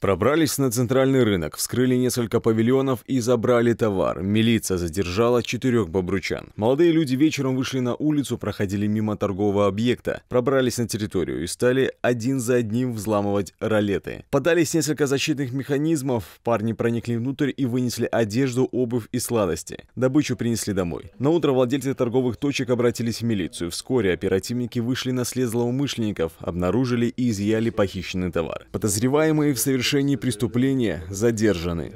Пробрались на центральный рынок, вскрыли несколько павильонов и забрали товар. Милиция задержала четырех бобручан. Молодые люди вечером вышли на улицу, проходили мимо торгового объекта, пробрались на территорию и стали один за одним взламывать ролеты. Подались несколько защитных механизмов, парни проникли внутрь и вынесли одежду, обувь и сладости. Добычу принесли домой. На утро владельцы торговых точек обратились в милицию. Вскоре оперативники вышли на след злоумышленников, обнаружили и изъяли похищенный товар. Подозреваемые в совершении совершении преступления задержаны.